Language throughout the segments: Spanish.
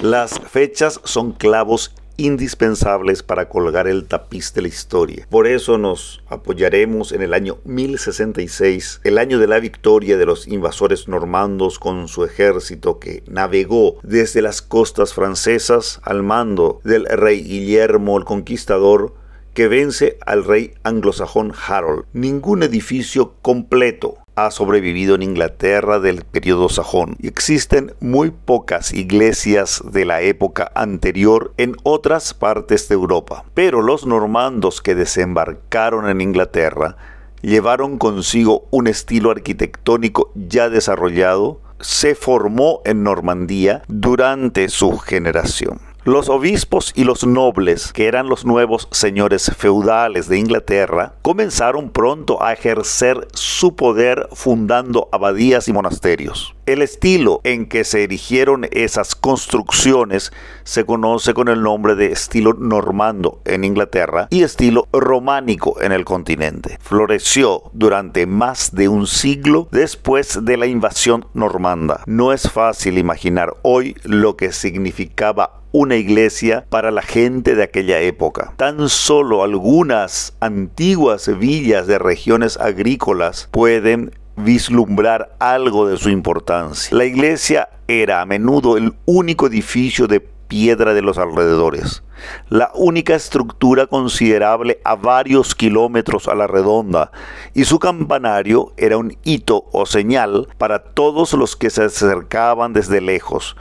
Las fechas son clavos indispensables para colgar el tapiz de la historia. Por eso nos apoyaremos en el año 1066, el año de la victoria de los invasores normandos con su ejército que navegó desde las costas francesas al mando del rey Guillermo el Conquistador que vence al rey anglosajón Harold. Ningún edificio completo ha sobrevivido en Inglaterra del periodo sajón. y Existen muy pocas iglesias de la época anterior en otras partes de Europa, pero los normandos que desembarcaron en Inglaterra llevaron consigo un estilo arquitectónico ya desarrollado, se formó en Normandía durante su generación. Los obispos y los nobles, que eran los nuevos señores feudales de Inglaterra, comenzaron pronto a ejercer su poder fundando abadías y monasterios. El estilo en que se erigieron esas construcciones se conoce con el nombre de estilo normando en Inglaterra y estilo románico en el continente. Floreció durante más de un siglo después de la invasión normanda. No es fácil imaginar hoy lo que significaba una iglesia para la gente de aquella época. Tan solo algunas antiguas villas de regiones agrícolas pueden vislumbrar algo de su importancia. La iglesia era a menudo el único edificio de piedra de los alrededores, la única estructura considerable a varios kilómetros a la redonda, y su campanario era un hito o señal para todos los que se acercaban desde lejos,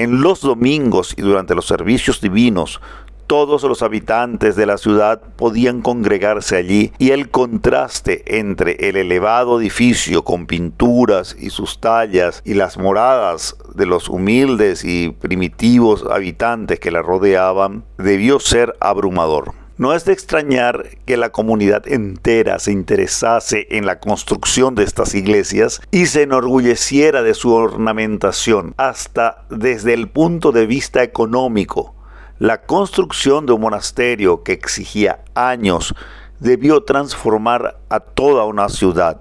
en los domingos y durante los servicios divinos, todos los habitantes de la ciudad podían congregarse allí y el contraste entre el elevado edificio con pinturas y sus tallas y las moradas de los humildes y primitivos habitantes que la rodeaban debió ser abrumador. No es de extrañar que la comunidad entera se interesase en la construcción de estas iglesias y se enorgulleciera de su ornamentación, hasta desde el punto de vista económico. La construcción de un monasterio que exigía años debió transformar a toda una ciudad,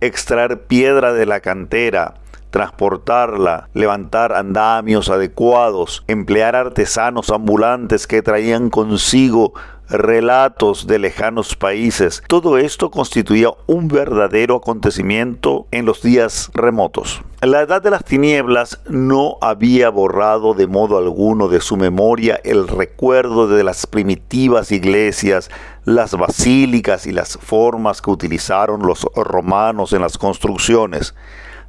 extraer piedra de la cantera, transportarla, levantar andamios adecuados, emplear artesanos ambulantes que traían consigo relatos de lejanos países. Todo esto constituía un verdadero acontecimiento en los días remotos. La edad de las tinieblas no había borrado de modo alguno de su memoria el recuerdo de las primitivas iglesias, las basílicas y las formas que utilizaron los romanos en las construcciones.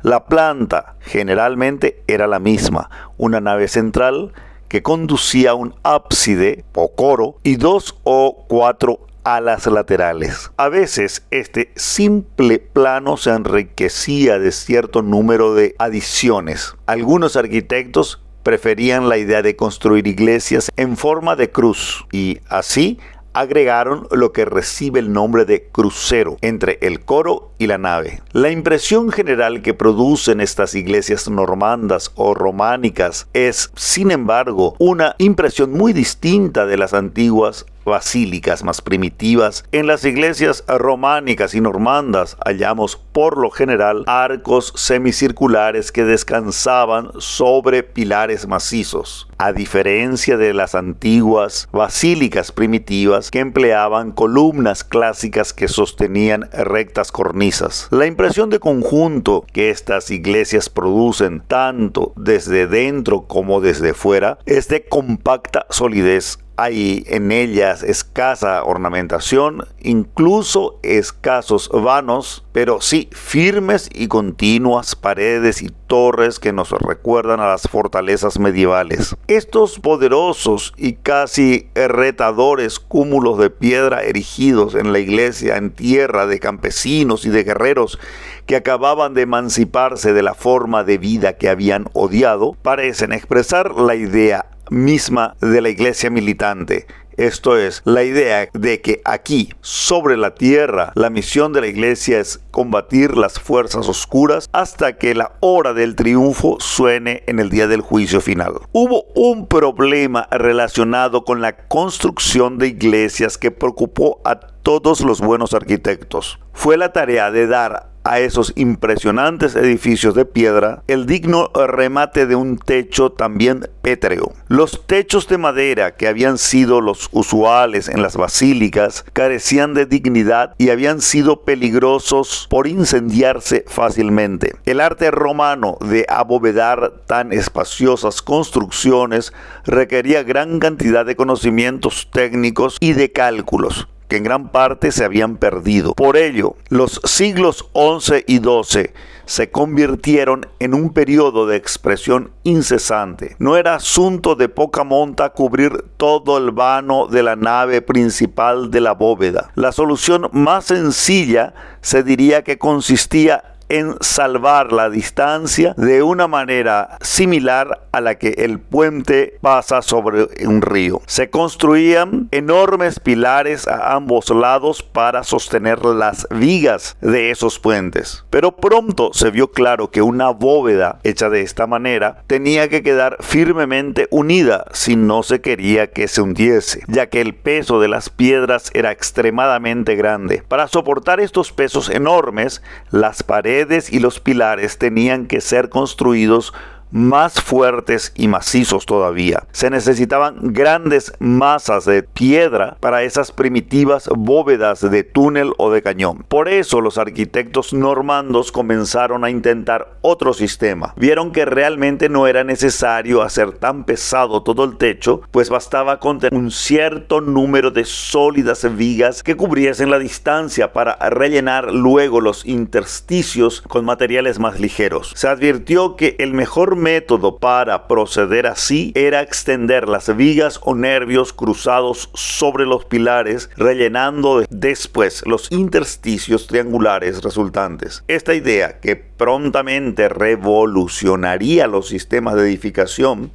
La planta generalmente era la misma, una nave central, que conducía a un ábside o coro y dos o cuatro alas laterales. A veces este simple plano se enriquecía de cierto número de adiciones. Algunos arquitectos preferían la idea de construir iglesias en forma de cruz y así agregaron lo que recibe el nombre de crucero entre el coro y la nave. La impresión general que producen estas iglesias normandas o románicas es, sin embargo, una impresión muy distinta de las antiguas basílicas más primitivas, en las iglesias románicas y normandas hallamos por lo general arcos semicirculares que descansaban sobre pilares macizos, a diferencia de las antiguas basílicas primitivas que empleaban columnas clásicas que sostenían rectas cornisas. La impresión de conjunto que estas iglesias producen, tanto desde dentro como desde fuera, es de compacta solidez hay en ellas escasa ornamentación, incluso escasos vanos, pero sí firmes y continuas paredes y torres que nos recuerdan a las fortalezas medievales. Estos poderosos y casi retadores cúmulos de piedra erigidos en la iglesia en tierra de campesinos y de guerreros que acababan de emanciparse de la forma de vida que habían odiado, parecen expresar la idea misma de la iglesia militante. Esto es la idea de que aquí, sobre la tierra, la misión de la iglesia es combatir las fuerzas oscuras hasta que la hora del triunfo suene en el día del juicio final. Hubo un problema relacionado con la construcción de iglesias que preocupó a todos los buenos arquitectos. Fue la tarea de dar a esos impresionantes edificios de piedra el digno remate de un techo también pétreo. Los techos de madera que habían sido los usuales en las basílicas carecían de dignidad y habían sido peligrosos por incendiarse fácilmente. El arte romano de abovedar tan espaciosas construcciones requería gran cantidad de conocimientos técnicos y de cálculos que en gran parte se habían perdido. Por ello, los siglos XI y XII se convirtieron en un periodo de expresión incesante. No era asunto de poca monta cubrir todo el vano de la nave principal de la bóveda. La solución más sencilla se diría que consistía en salvar la distancia de una manera similar a la que el puente pasa sobre un río. Se construían enormes pilares a ambos lados para sostener las vigas de esos puentes. Pero pronto se vio claro que una bóveda hecha de esta manera tenía que quedar firmemente unida si no se quería que se hundiese, ya que el peso de las piedras era extremadamente grande. Para soportar estos pesos enormes, las paredes y los pilares tenían que ser construidos más fuertes y macizos todavía. Se necesitaban grandes masas de piedra para esas primitivas bóvedas de túnel o de cañón. Por eso los arquitectos normandos comenzaron a intentar otro sistema. Vieron que realmente no era necesario hacer tan pesado todo el techo, pues bastaba con un cierto número de sólidas vigas que cubriesen la distancia para rellenar luego los intersticios con materiales más ligeros. Se advirtió que el mejor método para proceder así era extender las vigas o nervios cruzados sobre los pilares, rellenando después los intersticios triangulares resultantes. Esta idea, que prontamente revolucionaría los sistemas de edificación,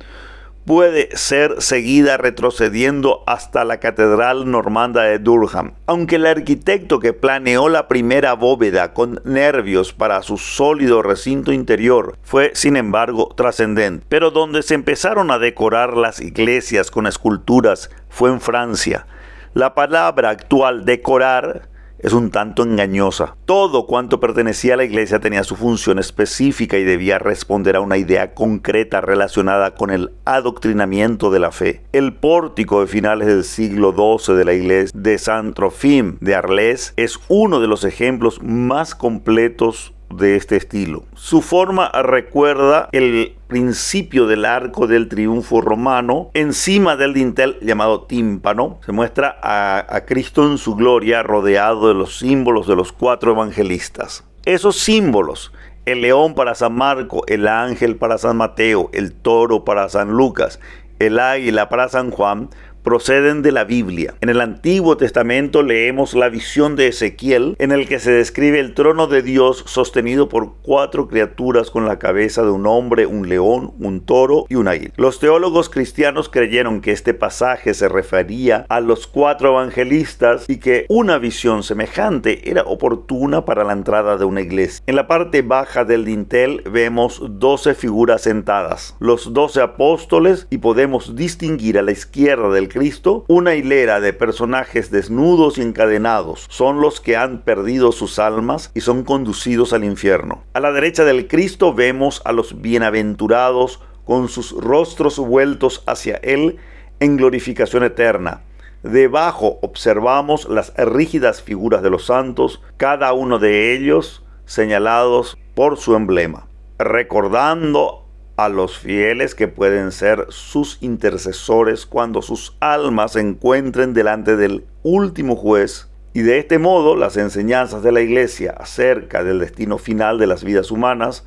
puede ser seguida retrocediendo hasta la Catedral Normanda de Durham. Aunque el arquitecto que planeó la primera bóveda con nervios para su sólido recinto interior fue, sin embargo, trascendente. Pero donde se empezaron a decorar las iglesias con esculturas fue en Francia. La palabra actual decorar es un tanto engañosa. Todo cuanto pertenecía a la iglesia tenía su función específica y debía responder a una idea concreta relacionada con el adoctrinamiento de la fe. El pórtico de finales del siglo XII de la iglesia de San Trofim de Arles es uno de los ejemplos más completos de este estilo. Su forma recuerda el principio del arco del triunfo romano, encima del dintel llamado tímpano, se muestra a, Cristo en su gloria rodeado de los símbolos de los cuatro evangelistas. Esos símbolos el león para San Marco, el ángel para San Mateo, el toro para San Lucas, el águila para San Juan, proceden de la Biblia. En el Antiguo Testamento leemos la visión de Ezequiel en el que se describe el trono de Dios sostenido por cuatro criaturas con la cabeza de un hombre, un león, un toro y un águila. Los teólogos cristianos creyeron que este pasaje se refería a los cuatro evangelistas y que una visión semejante era oportuna para la entrada de una iglesia. En la parte baja del dintel vemos 12 figuras sentadas, los doce apóstoles y podemos distinguir a la izquierda del Cristo, una hilera de personajes desnudos y encadenados son los que han perdido sus almas y son conducidos al infierno. A la derecha del Cristo vemos a los bienaventurados con sus rostros vueltos hacia Él en glorificación eterna. Debajo observamos las rígidas figuras de los santos, cada uno de ellos señalados por su emblema, recordando a los fieles que pueden ser sus intercesores cuando sus almas se encuentren delante del último juez. Y de este modo las enseñanzas de la Iglesia acerca del destino final de las vidas humanas,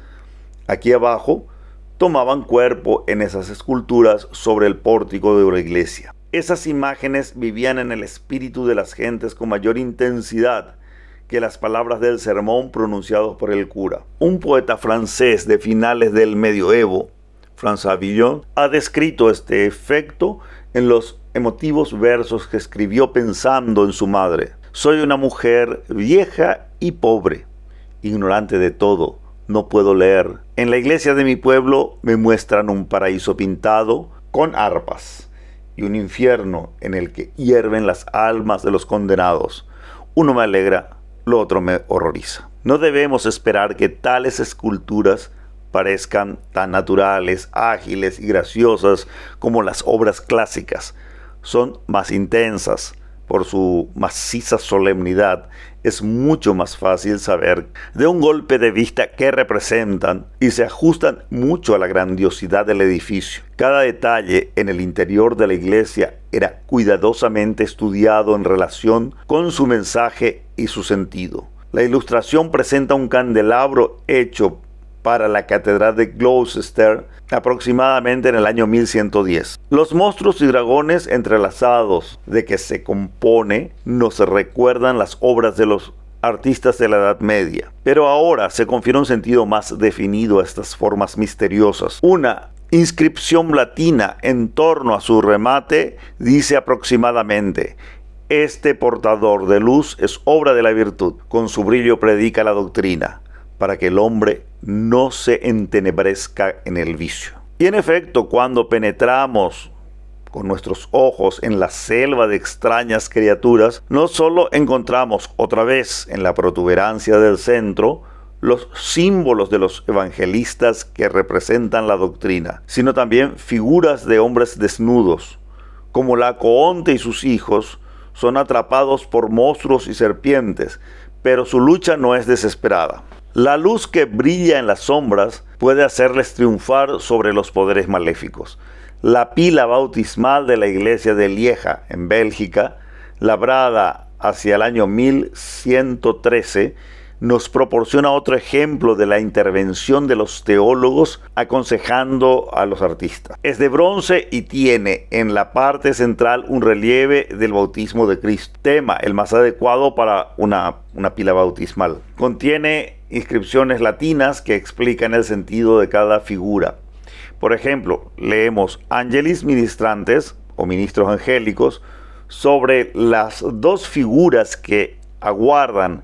aquí abajo, tomaban cuerpo en esas esculturas sobre el pórtico de una iglesia. Esas imágenes vivían en el espíritu de las gentes con mayor intensidad que las palabras del sermón pronunciados por el cura. Un poeta francés de finales del medioevo, François Villon, ha descrito este efecto en los emotivos versos que escribió pensando en su madre. Soy una mujer vieja y pobre, ignorante de todo, no puedo leer. En la iglesia de mi pueblo me muestran un paraíso pintado con arpas y un infierno en el que hierven las almas de los condenados. Uno me alegra lo otro me horroriza. No debemos esperar que tales esculturas parezcan tan naturales, ágiles y graciosas como las obras clásicas. Son más intensas, por su maciza solemnidad, es mucho más fácil saber de un golpe de vista qué representan y se ajustan mucho a la grandiosidad del edificio. Cada detalle en el interior de la iglesia era cuidadosamente estudiado en relación con su mensaje y su sentido. La ilustración presenta un candelabro hecho para la Catedral de Gloucester aproximadamente en el año 1110. Los monstruos y dragones entrelazados de que se compone nos recuerdan las obras de los artistas de la Edad Media, pero ahora se confiere un sentido más definido a estas formas misteriosas. Una inscripción latina en torno a su remate dice aproximadamente este portador de luz es obra de la virtud, con su brillo predica la doctrina para que el hombre no se entenebrezca en el vicio. Y en efecto, cuando penetramos con nuestros ojos en la selva de extrañas criaturas, no solo encontramos otra vez en la protuberancia del centro los símbolos de los evangelistas que representan la doctrina, sino también figuras de hombres desnudos, como coonte y sus hijos son atrapados por monstruos y serpientes, pero su lucha no es desesperada. La luz que brilla en las sombras puede hacerles triunfar sobre los poderes maléficos. La pila bautismal de la iglesia de Lieja, en Bélgica, labrada hacia el año 1113, nos proporciona otro ejemplo de la intervención de los teólogos aconsejando a los artistas. Es de bronce y tiene en la parte central un relieve del bautismo de Cristo, tema el más adecuado para una, una pila bautismal. Contiene inscripciones latinas que explican el sentido de cada figura. Por ejemplo, leemos angelis ministrantes o ministros angélicos sobre las dos figuras que aguardan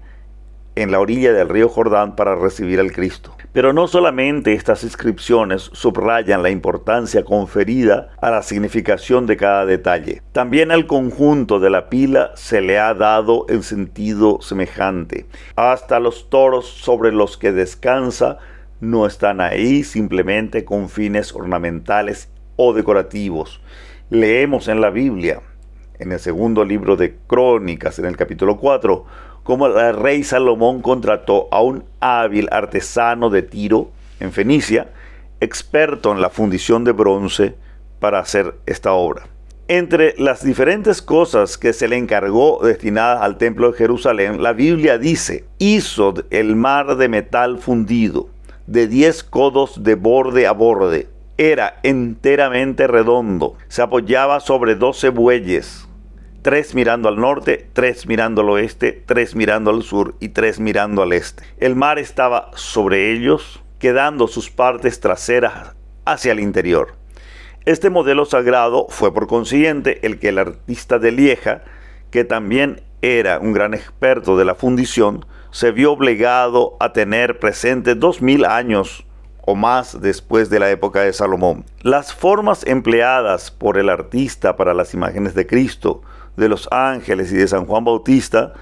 en la orilla del río Jordán para recibir al Cristo. Pero no solamente estas inscripciones subrayan la importancia conferida a la significación de cada detalle, también al conjunto de la pila se le ha dado en sentido semejante. Hasta los toros sobre los que descansa no están ahí simplemente con fines ornamentales o decorativos. Leemos en la Biblia, en el segundo libro de Crónicas, en el capítulo 4, como el rey Salomón contrató a un hábil artesano de tiro en Fenicia, experto en la fundición de bronce, para hacer esta obra. Entre las diferentes cosas que se le encargó destinadas al templo de Jerusalén, la Biblia dice, hizo el mar de metal fundido, de 10 codos de borde a borde. Era enteramente redondo, se apoyaba sobre 12 bueyes, tres mirando al norte, tres mirando al oeste, tres mirando al sur y tres mirando al este. El mar estaba sobre ellos, quedando sus partes traseras hacia el interior. Este modelo sagrado fue por consiguiente el que el artista de Lieja, que también era un gran experto de la fundición, se vio obligado a tener presente dos mil años o más después de la época de Salomón. Las formas empleadas por el artista para las imágenes de Cristo de los ángeles y de San Juan Bautista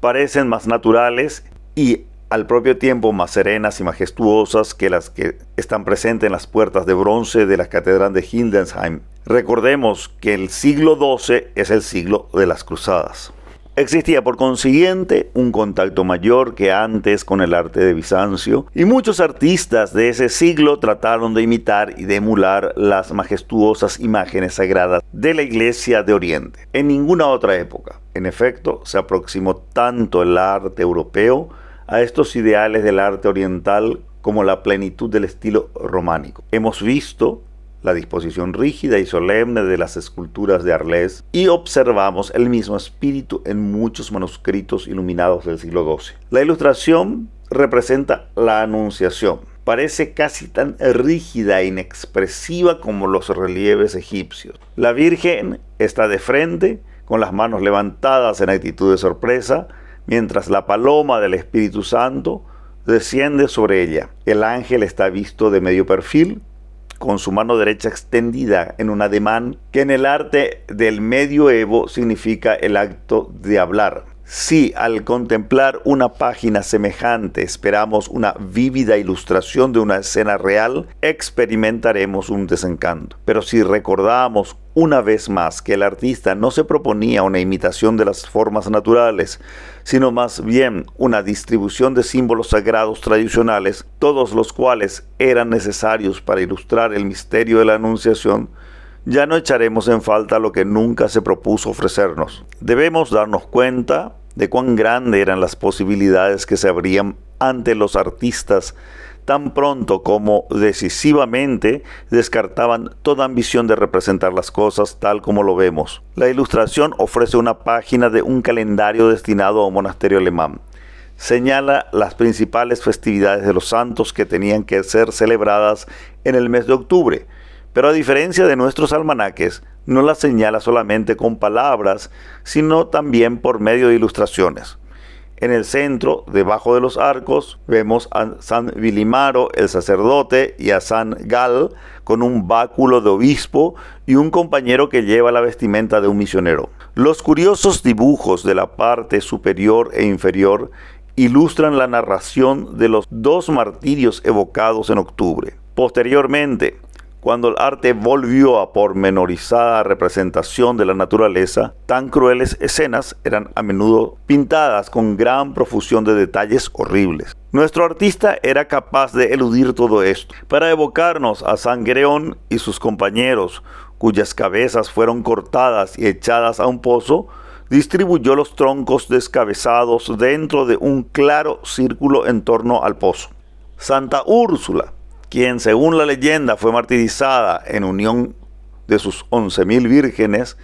parecen más naturales y al propio tiempo más serenas y majestuosas que las que están presentes en las puertas de bronce de la Catedral de Hindensheim. Recordemos que el siglo XII es el siglo de las cruzadas. Existía por consiguiente un contacto mayor que antes con el arte de Bizancio y muchos artistas de ese siglo trataron de imitar y de emular las majestuosas imágenes sagradas de la iglesia de Oriente. En ninguna otra época, en efecto, se aproximó tanto el arte europeo a estos ideales del arte oriental como la plenitud del estilo románico. Hemos visto la disposición rígida y solemne de las esculturas de Arles y observamos el mismo espíritu en muchos manuscritos iluminados del siglo XII. La ilustración representa la Anunciación. Parece casi tan rígida e inexpresiva como los relieves egipcios. La Virgen está de frente, con las manos levantadas en actitud de sorpresa, mientras la paloma del Espíritu Santo desciende sobre ella. El ángel está visto de medio perfil, con su mano derecha extendida en un ademán que en el arte del medioevo significa el acto de hablar. Si al contemplar una página semejante esperamos una vívida ilustración de una escena real, experimentaremos un desencanto. Pero si recordamos una vez más que el artista no se proponía una imitación de las formas naturales, sino más bien una distribución de símbolos sagrados tradicionales, todos los cuales eran necesarios para ilustrar el misterio de la Anunciación, ya no echaremos en falta lo que nunca se propuso ofrecernos. Debemos darnos cuenta de cuán grandes eran las posibilidades que se abrían ante los artistas tan pronto como decisivamente descartaban toda ambición de representar las cosas tal como lo vemos. La ilustración ofrece una página de un calendario destinado a un monasterio alemán. Señala las principales festividades de los santos que tenían que ser celebradas en el mes de octubre, pero a diferencia de nuestros almanaques, no las señala solamente con palabras, sino también por medio de ilustraciones. En el centro, debajo de los arcos, vemos a San Vilimaro, el sacerdote, y a San Gal con un báculo de obispo y un compañero que lleva la vestimenta de un misionero. Los curiosos dibujos de la parte superior e inferior ilustran la narración de los dos martirios evocados en octubre. Posteriormente, cuando el arte volvió a pormenorizada representación de la naturaleza, tan crueles escenas eran a menudo pintadas con gran profusión de detalles horribles. Nuestro artista era capaz de eludir todo esto para evocarnos a Sangreón y sus compañeros, cuyas cabezas fueron cortadas y echadas a un pozo, distribuyó los troncos descabezados dentro de un claro círculo en torno al pozo. Santa Úrsula, quien según la leyenda fue martirizada en unión de sus 11.000 vírgenes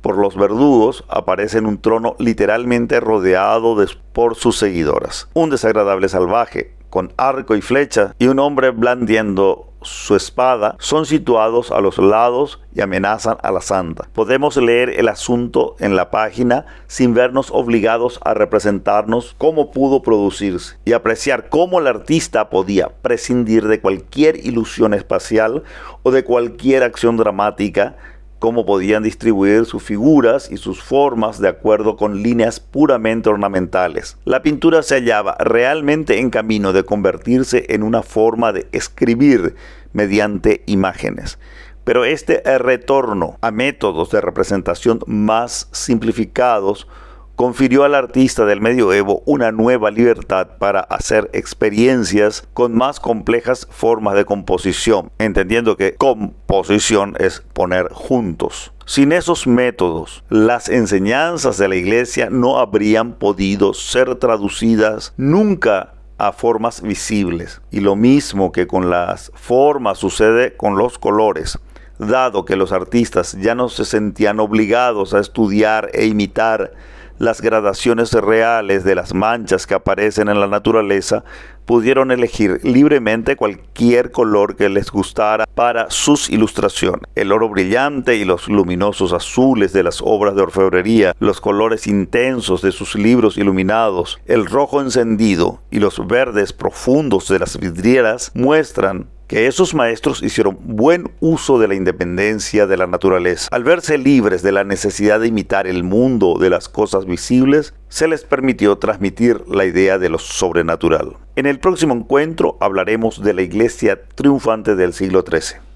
por los verdugos, aparece en un trono literalmente rodeado por sus seguidoras. Un desagradable salvaje, con arco y flecha, y un hombre blandiendo su espada son situados a los lados y amenazan a la santa. Podemos leer el asunto en la página sin vernos obligados a representarnos cómo pudo producirse y apreciar cómo el artista podía prescindir de cualquier ilusión espacial o de cualquier acción dramática cómo podían distribuir sus figuras y sus formas de acuerdo con líneas puramente ornamentales. La pintura se hallaba realmente en camino de convertirse en una forma de escribir mediante imágenes. Pero este retorno a métodos de representación más simplificados confirió al artista del medioevo una nueva libertad para hacer experiencias con más complejas formas de composición, entendiendo que composición es poner juntos. Sin esos métodos, las enseñanzas de la iglesia no habrían podido ser traducidas nunca a formas visibles. Y lo mismo que con las formas sucede con los colores dado que los artistas ya no se sentían obligados a estudiar e imitar las gradaciones reales de las manchas que aparecen en la naturaleza pudieron elegir libremente cualquier color que les gustara para sus ilustraciones. El oro brillante y los luminosos azules de las obras de orfebrería, los colores intensos de sus libros iluminados, el rojo encendido y los verdes profundos de las vidrieras muestran que esos maestros hicieron buen uso de la independencia de la naturaleza. Al verse libres de la necesidad de imitar el mundo de las cosas visibles, se les permitió transmitir la idea de lo sobrenatural. En el próximo encuentro hablaremos de la iglesia triunfante del siglo XIII.